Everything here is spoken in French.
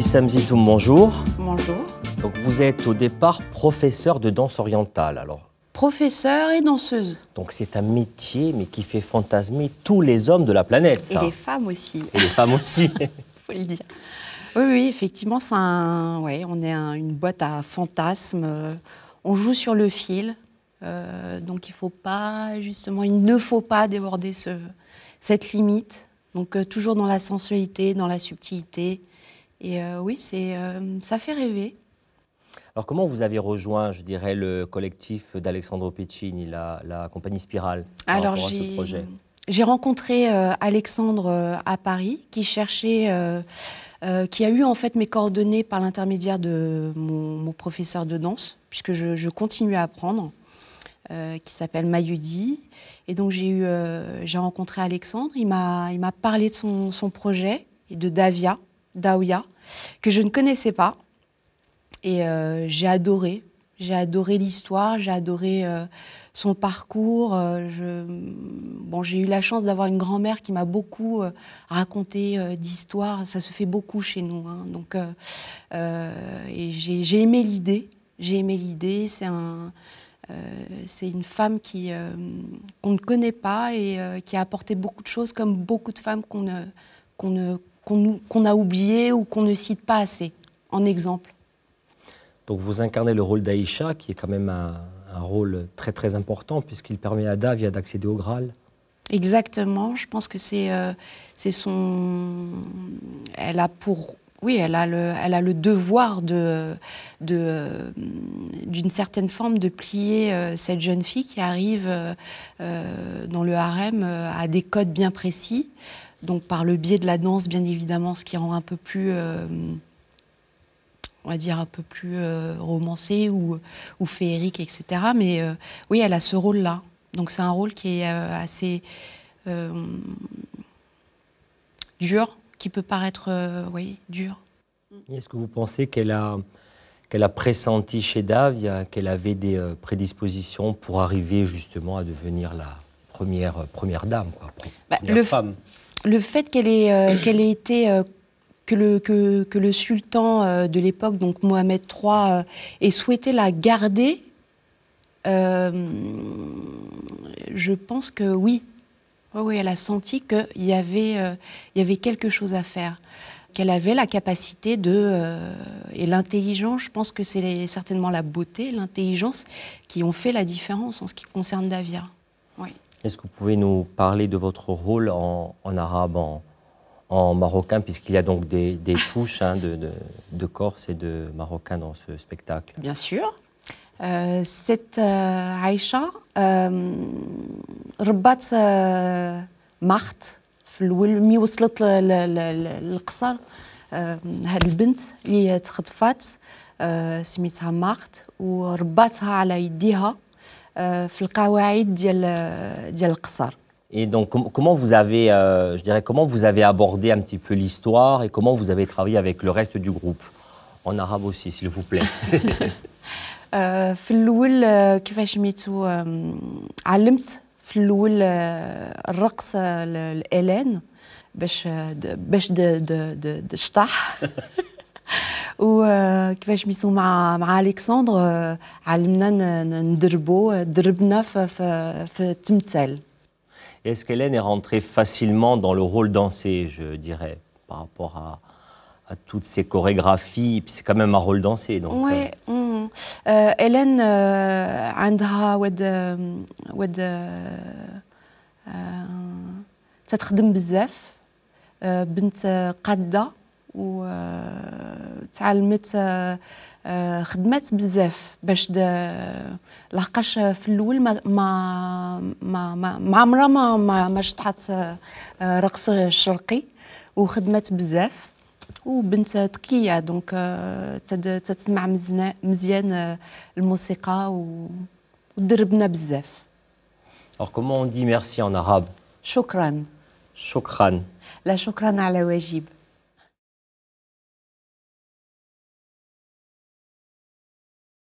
Zitoum, bonjour. Bonjour. Donc vous êtes au départ professeur de danse orientale, alors Professeur et danseuse. Donc c'est un métier, mais qui fait fantasmer tous les hommes de la planète. Ça. Et les femmes aussi. Et les femmes aussi. Faut le dire. Oui, oui, effectivement, c'est un... ouais, on est une boîte à fantasmes. On joue sur le fil, euh, donc il faut pas, justement, il ne faut pas déborder ce, cette limite. Donc euh, toujours dans la sensualité, dans la subtilité et euh, oui, c'est, euh, ça fait rêver. Alors comment vous avez rejoint, je dirais, le collectif d'Alexandro Piccini, la, la, compagnie Spirale Alors ce projet j'ai rencontré euh, Alexandre à Paris qui cherchait, qui a eu en fait mes coordonnées par l'intermédiaire de mon, professeur de danse, puisque je, continue à apprendre, qui s'appelle Mayudi. Et donc j'ai eu, j'ai rencontré Alexandre. Il m'a, il m'a parlé de son, son projet et de Davia, d'Aouya, que je ne connaissais pas. Et euh, j'ai adoré. J'ai adoré l'histoire, j'ai adoré euh, son parcours. Euh, bon, j'ai eu la chance d'avoir une grand-mère qui m'a beaucoup raconté d'histoires. Ça se fait beaucoup chez nous. Hein. Donc, j'ai aimé l'idée. J'ai aimé l'idée. C'est un, c'est une femme qui qu'on ne connaît pas et qui a apporté beaucoup de choses, comme beaucoup de femmes qu'on ne connaît ne qu'on a oublié ou qu'on ne cite pas assez en exemple Donc vous incarnez le rôle d'Aïcha, qui est quand même un, rôle très très important, puisqu'il permet à Davia d'accéder au Graal. Exactement, je pense que euh, c'est son... Elle a pour... Oui, elle a le, elle a le devoir de euh, d'une certaine forme de plier euh, cette jeune fille qui arrive dans le harem à des codes bien précis donc par le biais de la danse, bien évidemment, ce qui rend un peu plus, euh, on va dire, un peu plus euh, romancé ou, féerique, etc. Mais euh, oui, elle a ce rôle-là. Donc c'est un rôle qui est assez dur, qui peut paraître, oui, dur. Est-ce que vous pensez qu'elle a, qu'elle a pressenti chez Davia qu'elle avait des prédispositions pour arriver justement à devenir la, première, première dame, quoi, bah, première femme le fait qu'elle ait, euh, été euh, que le, sultan euh, de l'époque, donc Mohamed III, ait souhaité la garder, je pense que oui. Oui, oui elle a senti qu'il y, avait, y avait quelque chose à faire qu'elle avait la capacité de et l'intelligence. Je pense que c'est certainement la beauté, l'intelligence qui ont fait la différence en ce qui concerne Davia. Oui. Est-ce que vous pouvez nous parler de votre rôle en, en arabe, en, en marocain, puisqu'il y a donc des, des touches hein, de, de, de, corse et de marocain dans ce spectacle Bien sûr. Euh, cette euh, Aïcha, ربات euh, مارت euh, Le الاول مي وصلت للقصر هاد البنت اللي تخطفات سميتها مارت ورباتها la يديها في القواعد ديال ديال القصر Et donc, com comment vous avez, euh, je dirais, comment vous avez abordé un petit peu l'histoire et comment vous avez travaillé avec le reste du groupe En arabe aussi, s'il vous plaît. في الاول كيفاش سميتو علمت في الاول الرقص الالان باش باش دشطح وكيفاش ميسو مع مع الكسندر علمنا ندربو دربنا في في التمثال Est-ce qu'Hélène est rentrée facilement dans le rôle dansé, je dirais, par rapport à, à toutes ces chorégraphies Puis c'est quand même un rôle dansé. Donc, oui, euh... mm. euh, Hélène elle a ود ود تتخدم Elle بنت قاده و euh, تعلمت آه، آه، خدمات بزاف باش لحقاش في الاول ما ما ما عمرها ما ما, ما شطحت آه، رقص شرقي وخدمات بزاف وبنت تكيه دونك تسمع مزيان الموسيقى ودربنا بزاف Alors comment on dit merci en arabe شكرا شكرا لا شكرا على واجب